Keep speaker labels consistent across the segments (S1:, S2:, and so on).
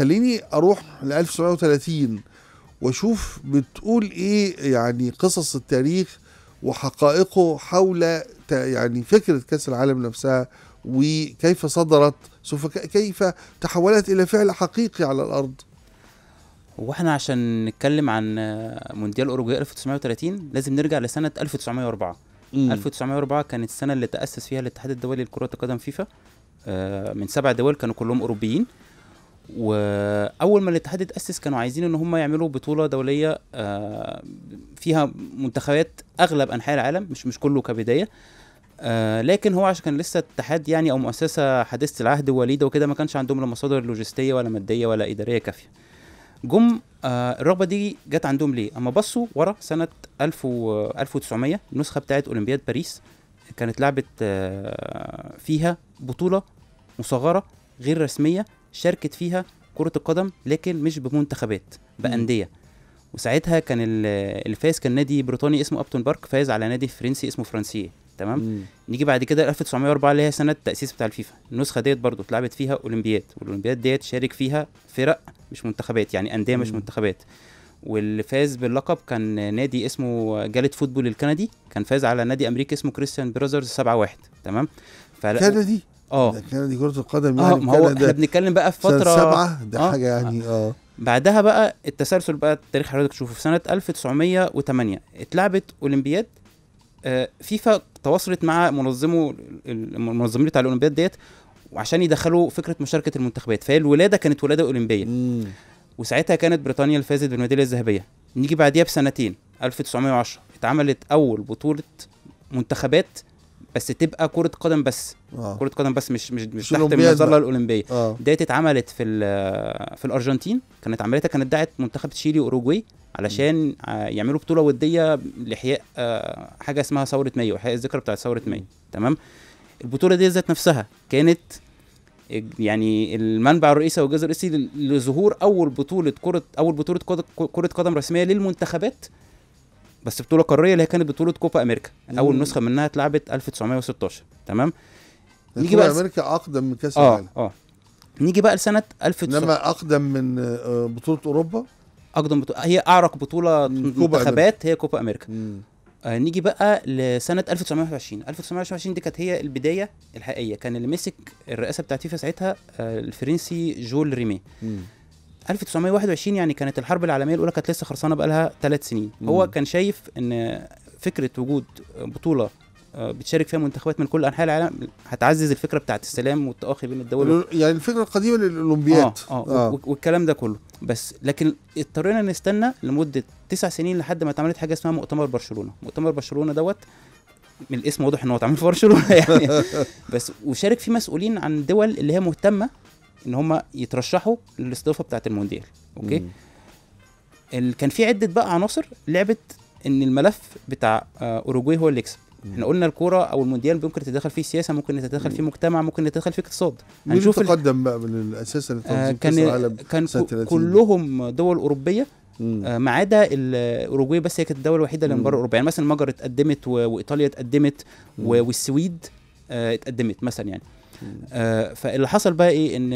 S1: خليني اروح ل 1930 واشوف بتقول ايه يعني قصص التاريخ وحقائقه حول يعني فكره كاس العالم نفسها وكيف صدرت سوف كيف تحولت الى فعل حقيقي على الارض واحنا عشان نتكلم عن مونديال اوروجواي 1930 لازم نرجع لسنه 1904 مم. 1904 كانت السنه اللي تاسس فيها الاتحاد الدولي لكره القدم فيفا آه، من سبع دول كانوا كلهم اوروبيين واول ما الاتحاد اتاسس كانوا عايزين ان هم يعملوا بطوله دوليه آه، فيها منتخبات اغلب انحاء العالم مش مش كله كبدايه آه، لكن هو عشان كان لسه اتحاد يعني او مؤسسه حديثه العهد وليده وكده ما كانش عندهم لا مصادر لوجستيه ولا ماديه ولا اداريه كافيه جم آه، الرغبه دي جت عندهم ليه اما بصوا ورا سنه 1000 1900 النسخه بتاعه اولمبياد باريس كانت لعبت فيها بطوله مصغره غير رسميه شاركت فيها كره القدم لكن مش بمنتخبات بانديه وساعتها كان اللي فاز كان نادي بريطاني اسمه ابتون بارك فاز على نادي فرنسي اسمه فرانسيه تمام مم. نيجي بعد كده 1904 اللي هي سنه التاسيس بتاع الفيفا النسخه ديت برضو اتلعبت فيها اولمبياد والاولمبياد ديت شارك فيها فرق مش منتخبات يعني انديه مش منتخبات واللي فاز باللقب كان نادي اسمه جالت فوتبول الكندي كان فاز على نادي امريكي اسمه كريستيان براذرز 7 1 تمام كندي اه دي كره القدم آه، يعني ما هو احنا بنتكلم بقى في فتره سبعة ده آه. حاجه يعني اه بعدها بقى التسلسل بقى التاريخ حضرتك تشوفه في سنه 1908 اتلعبت اولمبياد آه فيفا تواصلت مع منظمه المنظمين بتاع الاولمبياد ديت وعشان يدخلوا فكره مشاركه المنتخبات فهي الولاده كانت ولاده اولمبيه مم. وساعتها كانت بريطانيا اللي فازت بالميداليه الذهبيه نيجي بعديها بسنتين 1910 اتعملت اول بطوله منتخبات بس تبقى كره قدم بس آه. كره قدم بس مش مش, مش تحت المظله الاولمبيه آه. ديت اتعملت في في الارجنتين كانت عملتها كانت دعت منتخب تشيلي واوروجواي علشان آه، يعملوا بطوله وديه لاحياء آه، حاجه اسمها ثوره مايو احياء الذكرى بتاعت ثوره مايو تمام البطوله دي ذات نفسها كانت يعني المنبع الرئيسي او الجزء الرئيسي لظهور اول بطوله كره اول بطوله كره قدم رسميه للمنتخبات بس بطوله قاريه اللي هي كانت بطوله كوبا امريكا اول مم. نسخه منها اتلعبت 1916 تمام نيجي بقى امريكا اقدم من كاس آه، العالم اه اه نيجي بقى لسنه 1900 انما اقدم من آه، بطوله اوروبا اقدم بطولة هي اعرق بطوله منتخبات هي كوبا امريكا مم. آه نيجي بقى لسنه 1921 1921 دي كانت هي البدايه الحقيقيه كان اللي مسك الرئاسه بتاعت فيفا ساعتها آه الفرنسي جول ريمي مم. 1921 يعني كانت الحرب العالميه الاولى كانت لسه خلصانه بقالها ثلاث سنين مم. هو كان شايف ان فكره وجود بطوله آه، بتشارك فيها منتخبات من كل انحاء العالم هتعزز الفكره بتاعت السلام والتاخي بين الدول يعني الفكره القديمه للاولمبياد آه, آه, آه. والكلام ده كله بس لكن اضطرينا نستنى لمده تسع سنين لحد ما اتعملت حاجه اسمها مؤتمر برشلونه مؤتمر برشلونه دوت من الاسم واضح ان هو اتعمل في برشلونه يعني بس وشارك فيه مسؤولين عن دول اللي هي مهتمه ان هم يترشحوا للاستضافه بتاعه المونديال اوكي كان في عده بقى عناصر لعبت ان الملف بتاع آه، اوروجواي هو اللي يكسب احنا قلنا الكوره او المونديال ممكن تتدخل فيه سياسه ممكن تتدخل فيه مجتمع ممكن تتدخل فيه اقتصاد هنشوف مين تقدم بقى من الاساس آه كان كان كلهم دول اوروبيه آه ما عدا الاوروجواي بس هي كانت الدوله الوحيده اللي من بره اوروبا يعني مثلا المجر اتقدمت وايطاليا اتقدمت والسويد آه، اتقدمت مثلا يعني آه فاللي حصل بقى ايه ان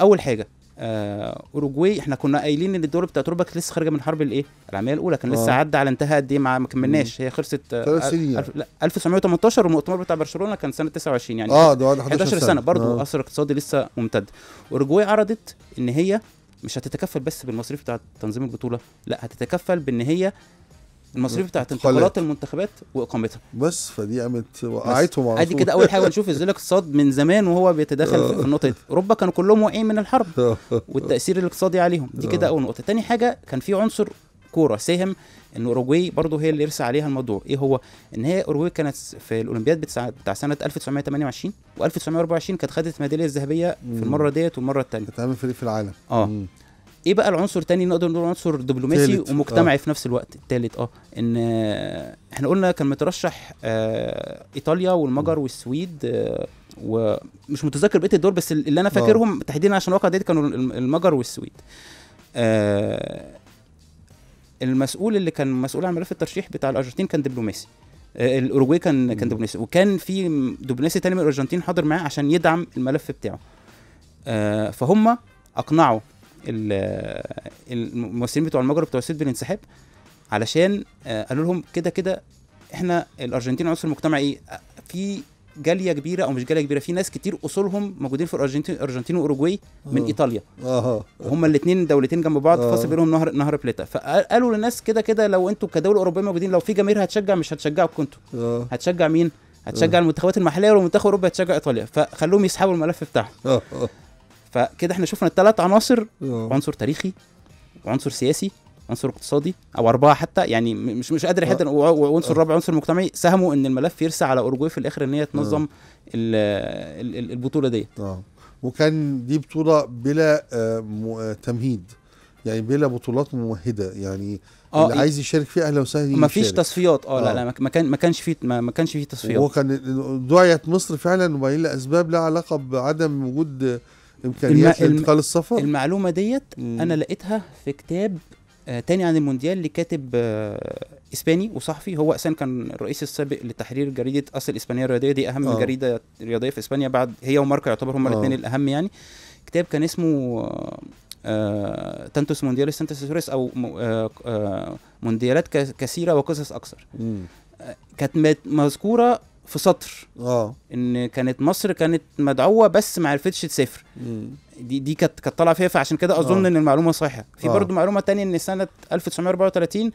S1: اول حاجه آه اوروجواي احنا كنا قايلين ان الدول بتاعت اوروبا كانت لسه خارجه من حرب الايه العالميه الاولى كان لسه آه. عدى على انتهاء قد ايه ما كملناش هي خلصت آه، ثلاث سنين يعني. ألف لا 1918 والمؤتمر بتاع برشلونه كان سنه 29 يعني اه ده 11 سنه, سنة برضه آه. اثر اقتصادي لسه ممتد اوروجواي عرضت ان هي مش هتتكفل بس بالمصاريف بتاع تنظيم البطوله لا هتتكفل بان هي المصاريف بتاعت انتقالات المنتخبات واقامتها بس فدي قامت وقعتهم عادي ادي كده اول حاجه نشوف ازاي الاقتصاد من زمان وهو بيتداخل آه. في النقطه دي اوروبا كانوا كلهم واقعين من الحرب والتاثير الاقتصادي عليهم دي كده آه. اول نقطه تاني حاجه كان في عنصر كوره ساهم ان اوروجواي برضه هي اللي يرسى عليها الموضوع ايه هو ان هي اوروجواي كانت في الاولمبياد بتاع, بتاع سنه 1928 و1924 كانت خدت الميداليه الذهبيه في المره ديت والمره الثانيه كانت اهم فريق في العالم اه مم. ايه بقى العنصر تاني نقدر نقول عنصر دبلوماسي ومجتمعي آه. في نفس الوقت التالت اه ان احنا قلنا كان مترشح آه ايطاليا والمجر والسويد آه ومش متذكر بقيه الدول بس اللي انا اه. فاكرهم آه. تحديدا عشان الواقع ديت كانوا المجر والسويد آه المسؤول اللي كان مسؤول عن ملف الترشيح بتاع الارجنتين كان دبلوماسي آه الاوروجواي كان كان دبلوماسي وكان في دبلوماسي تاني من الارجنتين حاضر معاه عشان يدعم الملف بتاعه آه فهم اقنعوا الممثلين بتوع المجر بتوع السيد بالانسحاب علشان آه، قالوا لهم كده كده احنا الارجنتين عنصر ايه في جاليه كبيره او مش جاليه كبيره في ناس كتير اصولهم موجودين في الارجنتين الارجنتين واوروجواي من أوه. ايطاليا اه هما الاثنين دولتين جنب بعض آه. فاصل بينهم نهر نهر بليتا فقالوا للناس كده كده لو انتوا كدوله اوروبيه موجودين لو في جماهير هتشجع مش هتشجعوا انتوا آه. هتشجع مين هتشجع المنتخبات المحليه ولو منتخب اوروبا هتشجع ايطاليا فخلوهم يسحبوا الملف بتاعهم فكده احنا شفنا الثلاث عناصر آه. عنصر تاريخي وعنصر سياسي عنصر اقتصادي او اربعه حتى يعني مش مش قادر حتى آه. وعنصر الرابع آه. عنصر مجتمعي ساهموا ان الملف يرسى على اورجواي في الاخر ان هي تنظم البطوله ديت وكان دي بطوله بلا تمهيد يعني بلا بطولات ممهده يعني آه اللي إيه. عايز يشارك فيه اهلا وسهلا ما فيش تصفيات اه لا لا ما كان ما كانش فيه ما كانش فيه تصفيات وكان دعيت مصر فعلا وبعدين لاسباب لها علاقه بعدم وجود امكانيات لانتقال السفر المعلومه ديت انا لقيتها في كتاب آه تاني عن المونديال لكاتب آه اسباني وصحفي هو اساسا كان الرئيس السابق لتحرير جريده اصل الاسبانيه الرياضيه دي اهم أوه. جريده رياضيه في اسبانيا بعد هي وماركا يعتبر هما آه. الاثنين الاهم يعني كتاب كان اسمه آه تانتوس مونديال سانتوس او آه، آه، مونديالات كثيره وقصص اكثر كانت مذكوره في سطر اه ان كانت مصر كانت مدعوه بس ما عرفتش تسافر دي دي كانت كانت طالعه فيها فعشان كده اظن أوه. ان المعلومه صحيحه في آه. برضه معلومه تانية ان سنه 1934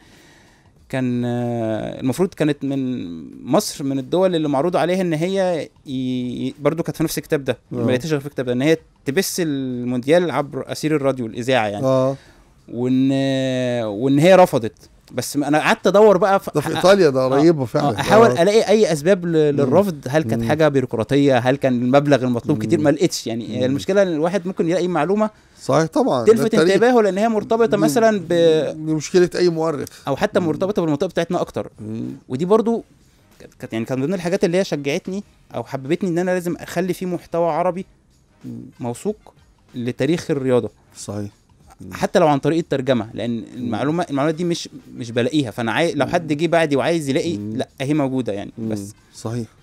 S1: كان المفروض كانت من مصر من الدول اللي معروض عليها ان هي ي... برضو كانت في نفس الكتاب ده آه. ما لقيتش غير في الكتاب ده ان هي تبث المونديال عبر اسير الراديو الاذاعه يعني اه وان وان هي رفضت بس انا قعدت ادور بقى في ده في ايطاليا ده آه. قريبه فعلا احاول آه. آه. الاقي اي اسباب للرفض هل كانت حاجه بيروقراطيه هل كان المبلغ المطلوب كتير ما لقيتش يعني المشكله ان الواحد ممكن يلاقي معلومه صحيح طبعا تلفت انتباهه لان هي مرتبطه مثلا ب اي مؤرخ او حتى مرتبطه بالمنطقه بتاعتنا اكتر ودي برضو كانت يعني كان من ضمن الحاجات اللي هي شجعتني او حببتني ان انا لازم اخلي فيه محتوى عربي موثوق لتاريخ الرياضه صحيح حتى لو عن طريق الترجمه لان المعلومه المعلومات دي مش مش بلاقيها فانا عاي... لو حد جه بعدي وعايز يلاقي لا هي موجوده يعني بس صحيح